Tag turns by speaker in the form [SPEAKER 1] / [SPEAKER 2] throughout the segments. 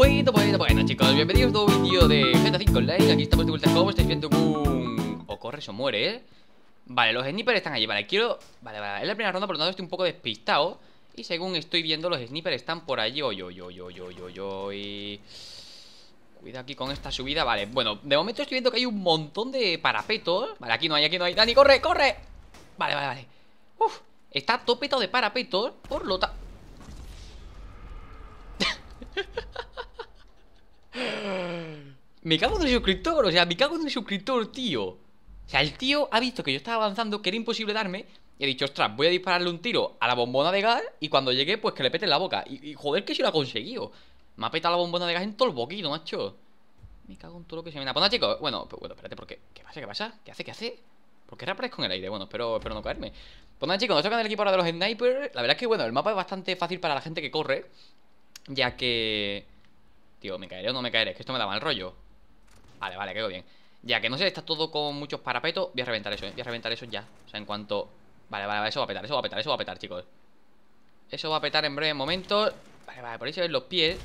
[SPEAKER 1] Bueno, bueno, bueno chicos, bienvenidos a un vídeo de GTA 5 Online Aquí estamos de vuelta, como estáis viendo un... O corres o muere, ¿eh? Vale, los snipers están allí, vale, quiero... Vale, vale, es la primera ronda, por lo tanto estoy un poco despistado Y según estoy viendo, los snipers están por allí Oy, oy, oy, oy, oy, oy, Cuidado aquí con esta subida, vale Bueno, de momento estoy viendo que hay un montón de parapetos Vale, aquí no hay, aquí no hay Dani, corre, corre Vale, vale, vale Uf, está topetado de parapetos Por lo tanto... Me cago en el suscriptor, o sea, me cago en el suscriptor, tío. O sea, el tío ha visto que yo estaba avanzando, que era imposible darme, y he dicho, ostras, voy a dispararle un tiro a la bombona de gas y cuando llegue, pues que le pete en la boca. Y, joder, que si lo ha conseguido. Me ha petado la bombona de gas en todo el boquito, macho. Me cago en todo lo que se me da. Bueno, pues chicos. Bueno, pues, bueno, espérate, porque. ¿Qué pasa? ¿Qué pasa? ¿Qué hace? ¿Qué hace? ¿Por qué reaparezco en el aire? Bueno, espero, espero no caerme. Bueno, pues chicos, nos toca el equipo ahora de los snipers. La verdad es que, bueno, el mapa es bastante fácil para la gente que corre. Ya que. Tío, ¿me caeré o no me caeré? que esto me da mal rollo Vale, vale, quedo bien Ya que no sé, está todo con muchos parapetos Voy a reventar eso, ¿eh? voy a reventar eso ya O sea, en cuanto... Vale, vale, vale, eso va a petar, eso va a petar, eso va a petar, chicos Eso va a petar en breve momento Vale, vale, por ahí se ven los pies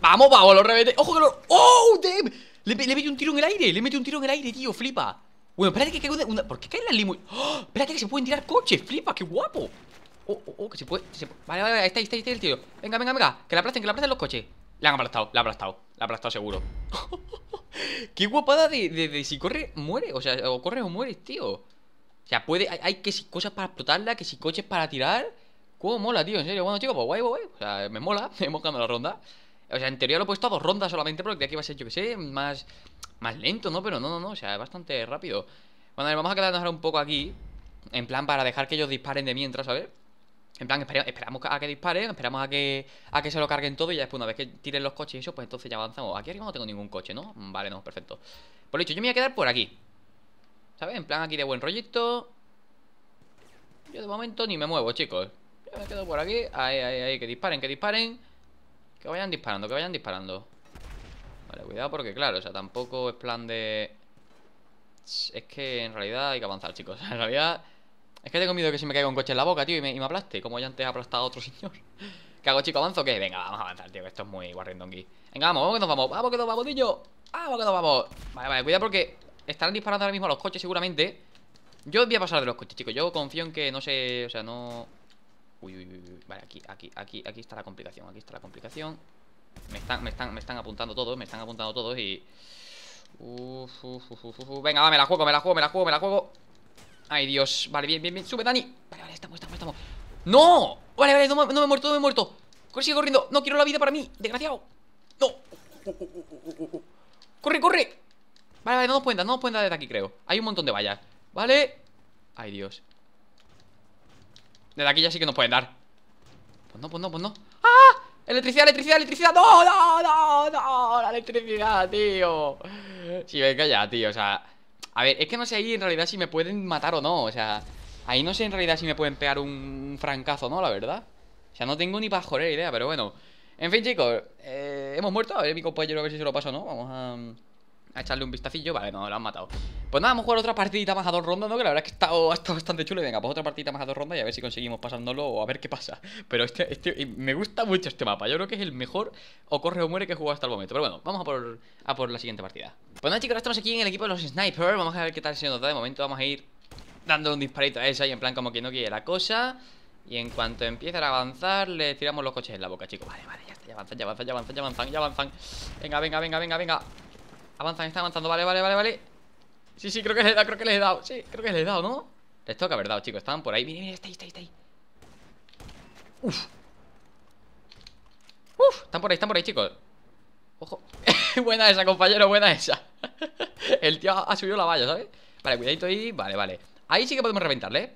[SPEAKER 1] ¡Vamos, vamos! ¡Lo reventé! ¡Ojo que lo... ¡Oh, damn! Le, le metí un tiro en el aire, le metí un tiro en el aire, tío, flipa Bueno, espérate que caigo Una... ¿Por qué caen las limos? ¡Oh! Espérate que se pueden tirar coches, flipa, qué guapo Oh, oh, oh, que se puede, Vale, vale, vale, ahí está, ahí está, ahí está el tío Venga, venga, venga, que la aplacen, que la aplacen los coches le han aplastado, le han aplastado Le han aplastado seguro Qué guapada de, si corre, muere O sea, o corres o mueres, tío O sea, puede, hay, que si cosas para explotarla Que si coches para tirar Cómo mola, tío, en serio, bueno, chicos, pues guay, guay O sea, me mola, me ganado la ronda O sea, en teoría lo he puesto a dos rondas solamente Porque aquí va a ser, yo que sé, más, más lento, ¿no? Pero no, no, no, o sea, es bastante rápido Bueno, a vamos a quedarnos ahora un poco aquí En plan para dejar que ellos disparen de mientras, a ver en plan, esperamos a que disparen, esperamos a que, a que se lo carguen todo y ya después una vez que tiren los coches y eso, pues entonces ya avanzamos. Aquí arriba no tengo ningún coche, ¿no? Mm, vale, no, perfecto. Por pues lo dicho, yo me voy a quedar por aquí. ¿Sabes? En plan aquí de buen rollito. Yo de momento ni me muevo, chicos. Yo me quedo por aquí. Ahí, ahí, ahí. Que disparen, que disparen. Que vayan disparando, que vayan disparando. Vale, cuidado porque, claro, o sea, tampoco es plan de... Es que en realidad hay que avanzar, chicos. En realidad... Es que tengo miedo que se me caiga un coche en la boca, tío, y me, y me aplaste, como ya antes ha aplastado a otro señor. ¿Qué hago, chico? ¿Avanzo o qué? Venga, vamos a avanzar, tío, que esto es muy Donkey Venga, vamos, vamos que nos vamos, vamos que nos vamos, niño. Ah, vamos que nos vamos. Vale, vale, cuidado porque estarán disparando ahora mismo a los coches seguramente. Yo voy a pasar de los coches, chicos. Yo confío en que no se, o sea, no... Uy, uy, uy, vale, aquí, aquí, aquí, aquí está la complicación, aquí está la complicación. Me están, me están, me están apuntando todos, me están apuntando todos y... Uf, uf, uf, uf, uf. Venga, va, me la juego, me la juego, me la juego, me la juego Ay, Dios, vale, bien, bien, bien, sube, Dani Vale, vale, estamos, estamos, estamos ¡No! Vale, vale, no, me he muerto, no me he muerto Sigue corriendo, no quiero la vida para mí, desgraciado No Corre, corre Vale, vale, no nos pueden dar, no nos pueden dar desde aquí, creo Hay un montón de vallas, vale Ay, Dios Desde aquí ya sí que nos pueden dar Pues no, pues no, pues no ¡Ah! Electricidad, electricidad, electricidad No, no, no, no La electricidad, tío Sí, venga ya, tío, o sea a ver, es que no sé ahí en realidad si me pueden matar o no, o sea... Ahí no sé en realidad si me pueden pegar un francazo o no, la verdad. O sea, no tengo ni para joder idea, pero bueno. En fin, chicos, eh, hemos muerto. A ver, mi compañero, a ver si se lo paso o no. Vamos a a echarle un vistacillo. Vale, no, lo han matado. Pues nada, vamos a jugar otra partidita más a dos rondas, ¿no? Que la verdad es que está, oh, ha estado bastante chulo. Y venga, pues otra partidita más a dos rondas y a ver si conseguimos pasándolo o a ver qué pasa. Pero este, este me gusta mucho este mapa. Yo creo que es el mejor o corre o muere que he jugado hasta el momento. Pero bueno, vamos a por, a por la siguiente partida. Pues nada, chicos, Ahora estamos aquí en el equipo de los snipers. Vamos a ver qué tal se nos De momento vamos a ir dando un disparito a esa y en plan como que no quiere la cosa. Y en cuanto empiezan a avanzar, le tiramos los coches en la boca, chicos. Vale, vale, ya está, ya avanzan, ya avanzan, ya avanzan, ya avanzan, ya avanzan. Venga, venga, venga, venga, venga. Avanzan, están avanzando, vale, vale, vale, vale Sí, sí, creo que les he dado, creo que les he dado Sí, creo que les he dado, ¿no? Les toca haber dado, chicos, Están por ahí Mira, mira, está ahí, está ahí, Uf Uf, están por ahí, están por ahí, chicos Ojo Buena esa, compañero, buena esa El tío ha subido la valla, ¿sabes? Vale, cuidadito ahí, vale, vale Ahí sí que podemos reventarle, ¿eh?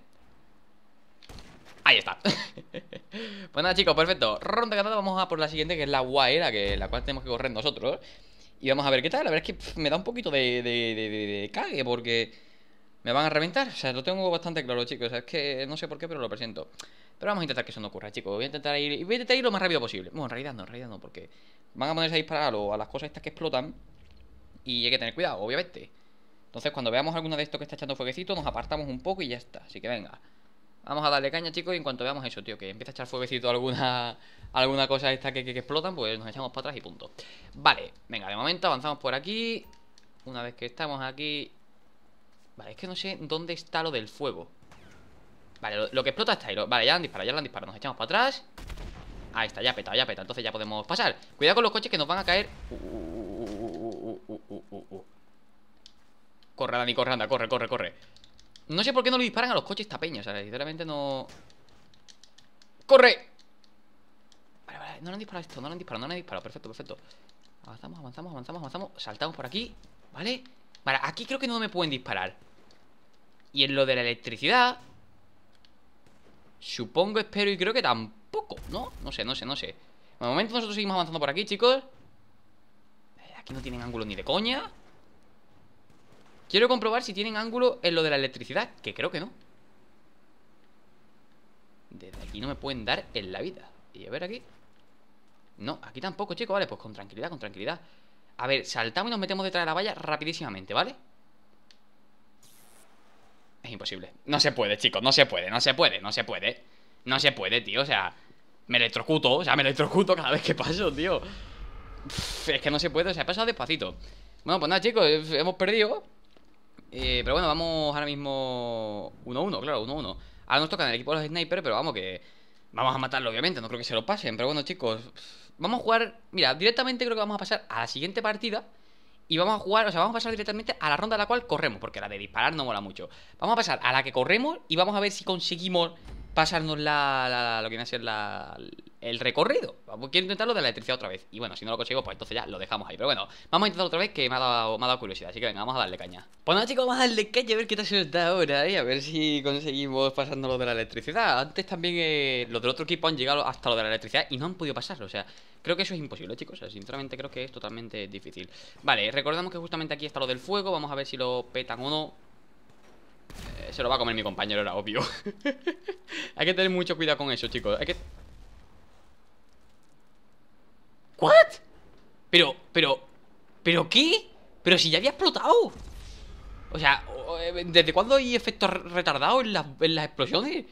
[SPEAKER 1] Ahí está Pues nada, chicos, perfecto Ronda ganada, vamos a por la siguiente Que es la guay que la cual tenemos que correr nosotros y vamos a ver qué tal. La verdad es que me da un poquito de, de, de, de, cague porque me van a reventar. O sea, lo tengo bastante claro, chicos. O sea, es que no sé por qué, pero lo presento. Pero vamos a intentar que eso no ocurra, chicos. Voy a intentar ir, voy a intentar ir lo más rápido posible. Bueno, en realidad no, en realidad no, porque van a ponerse a disparar a las cosas estas que explotan. Y hay que tener cuidado, obviamente. Entonces, cuando veamos alguna de estos que está echando fueguecito, nos apartamos un poco y ya está. Así que venga. Vamos a darle caña, chicos, y en cuanto veamos eso, tío, que empieza a echar fueguecito alguna, alguna cosa esta que, que, explotan, pues nos echamos para atrás y punto. Vale, venga, de momento avanzamos por aquí. Una vez que estamos aquí... Vale, es que no sé dónde está lo del fuego. Vale, lo, que explota está ahí. Lo, vale, ya han disparado, ya lo han disparado. Nos echamos para atrás. Ahí está, ya petado, ya peta. Entonces ya podemos pasar. Cuidado con los coches que nos van a caer. corre, Dani, corre, anda, corre, corre, corre. No sé por qué no le disparan a los coches tapeños peña, o sea, literalmente no... ¡Corre! Vale, vale, no le han disparado esto, no le han disparado, no le han disparado, perfecto, perfecto Avanzamos, avanzamos, avanzamos, avanzamos, saltamos por aquí, ¿vale? Vale, aquí creo que no me pueden disparar Y en lo de la electricidad Supongo, espero y creo que tampoco, ¿no? No sé, no sé, no sé De momento nosotros seguimos avanzando por aquí, chicos eh, Aquí no tienen ángulo ni de coña Quiero comprobar si tienen ángulo en lo de la electricidad, que creo que no. Desde aquí no me pueden dar en la vida. Y a ver aquí. No, aquí tampoco, chicos. Vale, pues con tranquilidad, con tranquilidad. A ver, saltamos y nos metemos detrás de la valla rapidísimamente, ¿vale? Es imposible. No se puede, chicos. No se puede, no se puede, no se puede. No se puede, tío. O sea, me electrocuto. O sea, me electrocuto cada vez que paso, tío. es que no se puede. O sea, he pasado despacito. Bueno, pues nada, chicos. Hemos perdido. Eh, pero bueno, vamos ahora mismo 1-1, claro, 1-1. Ahora nos tocan el equipo de los snipers, pero vamos que... Vamos a matarlo, obviamente, no creo que se lo pasen. Pero bueno, chicos, vamos a jugar... Mira, directamente creo que vamos a pasar a la siguiente partida. Y vamos a jugar, o sea, vamos a pasar directamente a la ronda a la cual corremos, porque la de disparar no mola mucho. Vamos a pasar a la que corremos y vamos a ver si conseguimos pasarnos la, lo que viene a ser la, el recorrido. Quiero lo de la electricidad otra vez. Y bueno, si no lo consigo, pues entonces ya lo dejamos ahí. Pero bueno, vamos a intentar otra vez que me ha dado, me ha dado curiosidad. Así que venga, vamos a darle caña. Pues nada, chicos, vamos a darle caña a ver qué tal se nos da ahora. Y ¿eh? A ver si conseguimos pasando lo de la electricidad. Antes también eh, los del otro equipo han llegado hasta lo de la electricidad y no han podido pasarlo. O sea, creo que eso es imposible, chicos. O sea, sinceramente creo que es totalmente difícil. Vale, recordamos que justamente aquí está lo del fuego. Vamos a ver si lo petan o no. Eh, se lo va a comer mi compañero, era obvio. Hay que tener mucho cuidado con eso, chicos. Hay que... ¿What? Pero, pero... ¿Pero qué? Pero si ya había explotado. O sea, eh, ¿desde cuándo hay efectos retardados en las, en las explosiones?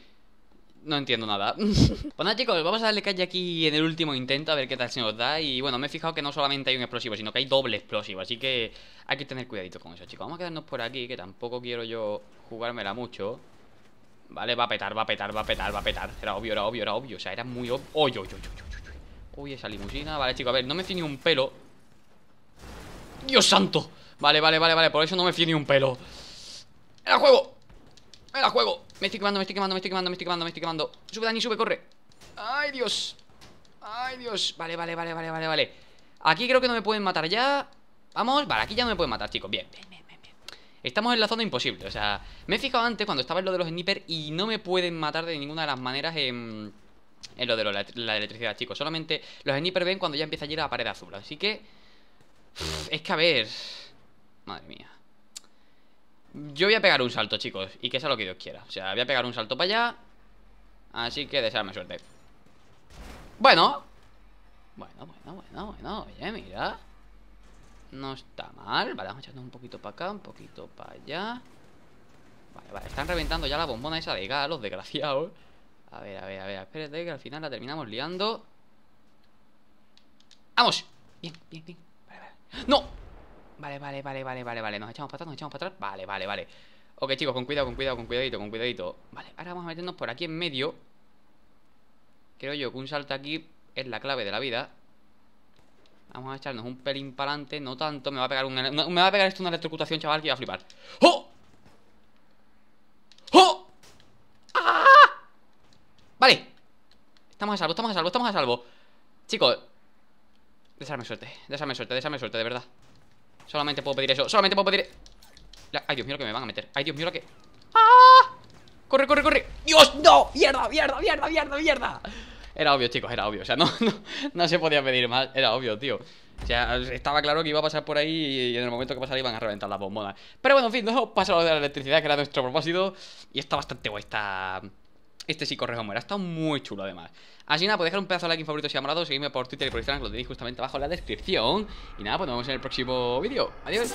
[SPEAKER 1] no entiendo nada. Bueno, pues chicos, vamos a darle calle aquí en el último intento, a ver qué tal se nos da. Y bueno, me he fijado que no solamente hay un explosivo, sino que hay doble explosivo. Así que hay que tener cuidadito con eso, chicos. Vamos a quedarnos por aquí, que tampoco quiero yo jugármela mucho. Vale, va a petar, va a petar, va a petar, va a petar. Era obvio, era obvio, era obvio. O sea, era muy obvio. Uy, esa limusina. Vale, chicos, a ver, no me fío ni un pelo. ¡Dios santo! Vale, vale, vale, vale. Por eso no me fío ni un pelo. era juego! ¡Me la juego! Me estoy quemando, me estoy quemando, me estoy quemando, me estoy quemando, me estoy quemando. Sube, Dani, sube, corre. ¡Ay, Dios! ¡Ay, Dios! Vale, vale, vale, vale, vale, vale. Aquí creo que no me pueden matar ya. Vamos, vale, aquí ya no me pueden matar, chicos. Bien, bien, bien, bien. Estamos en la zona imposible, o sea... Me he fijado antes cuando estaba en lo de los snipers y no me pueden matar de ninguna de las maneras en... lo de la, electricidad, chicos. Solamente los snipers ven cuando ya empieza a llegar la pared azul. Así que... Es que a ver... Madre mía. Yo voy a pegar un salto, chicos Y que sea lo que Dios quiera O sea, voy a pegar un salto para allá Así que desearme suerte Bueno Bueno, bueno, bueno, bueno Oye, mira No está mal Vale, vamos echando un poquito para acá Un poquito para allá Vale, vale Están reventando ya la bombona esa de galos Los desgraciados A ver, a ver, a ver Espérate que al final la terminamos liando ¡Vamos! Bien, bien, bien ¡No! Vale, vale, vale, vale, vale, vale. Nos echamos para atrás, nos echamos para atrás. Vale, vale, vale. Ok, chicos, con cuidado, con cuidado, con cuidadito, con cuidadito. Vale, ahora vamos a meternos por aquí en medio. Creo yo que un salto aquí es la clave de la vida. Vamos a echarnos un pelín para adelante, no tanto. Me va a pegar un, me va a pegar esto una electrocutación, chaval, que iba a flipar. ¡Oh! ¡Oh! ¡Ah! Vale. Estamos a salvo, estamos a salvo, estamos a salvo. Chicos, déjame suerte, déjame suerte, déjame suerte, de verdad. Solamente puedo pedir eso Solamente puedo pedir... Ay, Dios mío, lo que me van a meter Ay, Dios mío, lo que... ¡Ah! ¡Corre, corre, corre! ¡Dios, no! ¡Mierda, mierda, mierda, mierda, mierda! Era obvio, chicos, era obvio O sea, no, no, se podía pedir más Era obvio, tío o sea, estaba claro que iba a pasar por ahí y en el momento que pasara iban a reventar las bombonas. Pero bueno, en fin, no pasa lo de la electricidad, que era nuestro propósito. Y está bastante guay Está... Este sí corre como era, está muy chulo además Así nada, pues dejar un pedazo de like en favoritos si ha amorado Seguidme por Twitter y por Instagram, que lo tenéis justamente abajo en la descripción Y nada, pues nos vemos en el próximo vídeo Adiós